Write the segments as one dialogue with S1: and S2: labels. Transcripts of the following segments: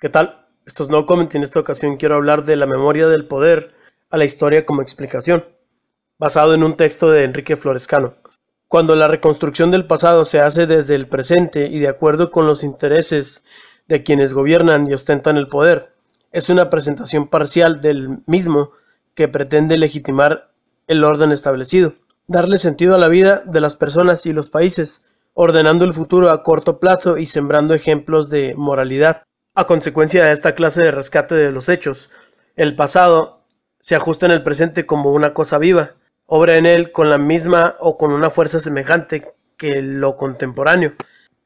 S1: ¿Qué tal? estos No Comment y en esta ocasión quiero hablar de la memoria del poder a la historia como explicación, basado en un texto de Enrique Florescano. Cuando la reconstrucción del pasado se hace desde el presente y de acuerdo con los intereses de quienes gobiernan y ostentan el poder, es una presentación parcial del mismo que pretende legitimar el orden establecido, darle sentido a la vida de las personas y los países, ordenando el futuro a corto plazo y sembrando ejemplos de moralidad a consecuencia de esta clase de rescate de los hechos, el pasado se ajusta en el presente como una cosa viva, obra en él con la misma o con una fuerza semejante que lo contemporáneo,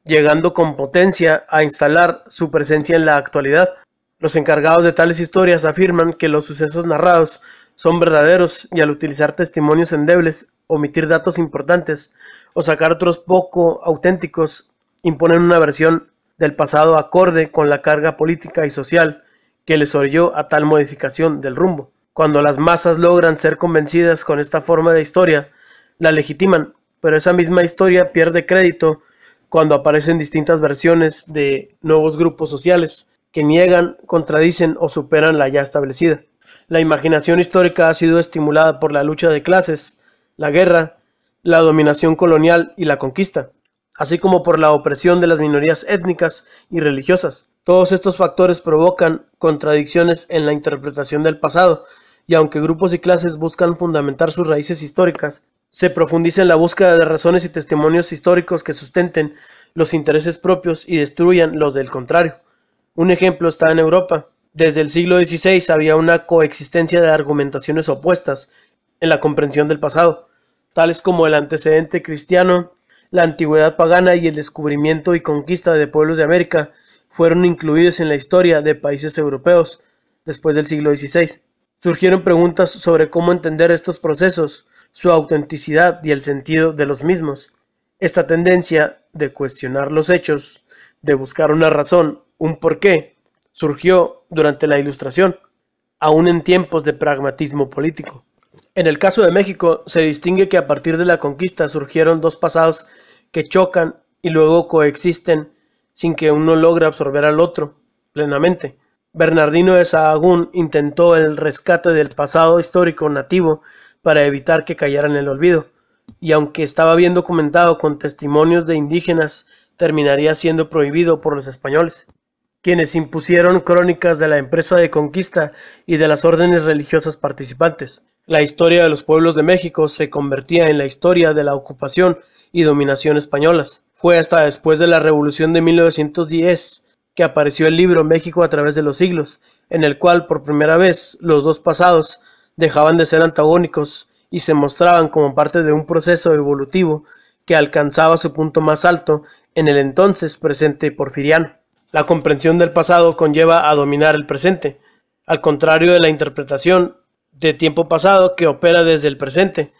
S1: llegando con potencia a instalar su presencia en la actualidad. Los encargados de tales historias afirman que los sucesos narrados son verdaderos y al utilizar testimonios endebles, omitir datos importantes o sacar otros poco auténticos, imponen una versión del pasado acorde con la carga política y social que les orilló a tal modificación del rumbo. Cuando las masas logran ser convencidas con esta forma de historia, la legitiman, pero esa misma historia pierde crédito cuando aparecen distintas versiones de nuevos grupos sociales que niegan, contradicen o superan la ya establecida. La imaginación histórica ha sido estimulada por la lucha de clases, la guerra, la dominación colonial y la conquista así como por la opresión de las minorías étnicas y religiosas. Todos estos factores provocan contradicciones en la interpretación del pasado, y aunque grupos y clases buscan fundamentar sus raíces históricas, se profundiza en la búsqueda de razones y testimonios históricos que sustenten los intereses propios y destruyan los del contrario. Un ejemplo está en Europa. Desde el siglo XVI había una coexistencia de argumentaciones opuestas en la comprensión del pasado, tales como el antecedente cristiano, la antigüedad pagana y el descubrimiento y conquista de pueblos de América fueron incluidos en la historia de países europeos después del siglo XVI. Surgieron preguntas sobre cómo entender estos procesos, su autenticidad y el sentido de los mismos. Esta tendencia de cuestionar los hechos, de buscar una razón, un porqué, surgió durante la Ilustración, aún en tiempos de pragmatismo político. En el caso de México, se distingue que a partir de la conquista surgieron dos pasados que chocan y luego coexisten sin que uno logre absorber al otro plenamente. Bernardino de Sahagún intentó el rescate del pasado histórico nativo para evitar que cayera en el olvido, y aunque estaba bien documentado con testimonios de indígenas, terminaría siendo prohibido por los españoles, quienes impusieron crónicas de la empresa de conquista y de las órdenes religiosas participantes. La historia de los pueblos de México se convertía en la historia de la ocupación y dominación españolas. Fue hasta después de la Revolución de 1910 que apareció el libro México a través de los siglos, en el cual por primera vez los dos pasados dejaban de ser antagónicos y se mostraban como parte de un proceso evolutivo que alcanzaba su punto más alto en el entonces presente porfiriano. La comprensión del pasado conlleva a dominar el presente, al contrario de la interpretación de tiempo pasado que opera desde el presente,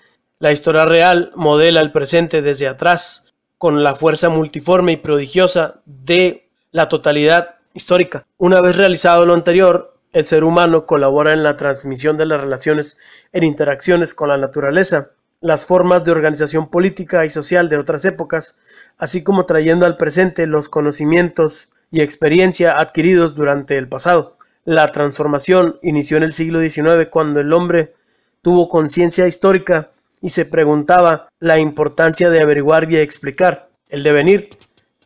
S1: la historia real modela el presente desde atrás, con la fuerza multiforme y prodigiosa de la totalidad histórica. Una vez realizado lo anterior, el ser humano colabora en la transmisión de las relaciones en interacciones con la naturaleza, las formas de organización política y social de otras épocas, así como trayendo al presente los conocimientos y experiencia adquiridos durante el pasado. La transformación inició en el siglo XIX cuando el hombre tuvo conciencia histórica y se preguntaba la importancia de averiguar y explicar el devenir.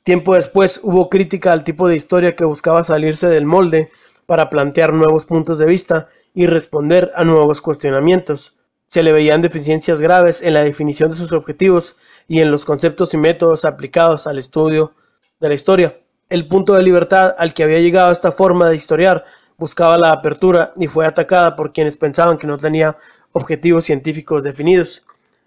S1: Tiempo después hubo crítica al tipo de historia que buscaba salirse del molde para plantear nuevos puntos de vista y responder a nuevos cuestionamientos. Se le veían deficiencias graves en la definición de sus objetivos y en los conceptos y métodos aplicados al estudio de la historia. El punto de libertad al que había llegado esta forma de historiar buscaba la apertura y fue atacada por quienes pensaban que no tenía objetivos científicos definidos.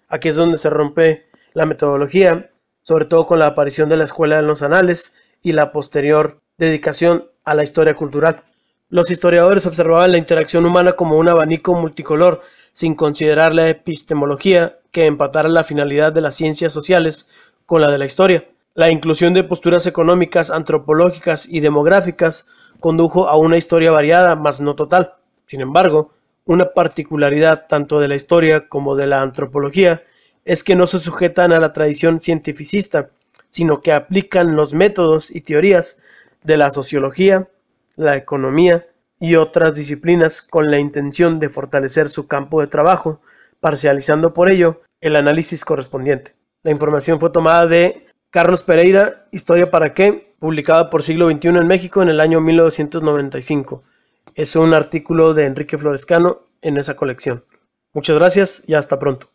S1: Aquí es donde se rompe la metodología, sobre todo con la aparición de la escuela de los anales y la posterior dedicación a la historia cultural. Los historiadores observaban la interacción humana como un abanico multicolor, sin considerar la epistemología que empatara la finalidad de las ciencias sociales con la de la historia. La inclusión de posturas económicas, antropológicas y demográficas condujo a una historia variada, mas no total. Sin embargo, una particularidad tanto de la historia como de la antropología es que no se sujetan a la tradición cientificista, sino que aplican los métodos y teorías de la sociología, la economía y otras disciplinas con la intención de fortalecer su campo de trabajo, parcializando por ello el análisis correspondiente. La información fue tomada de Carlos Pereira, Historia para qué, publicada por Siglo XXI en México en el año 1995 es un artículo de Enrique Florescano en esa colección. Muchas gracias y hasta pronto.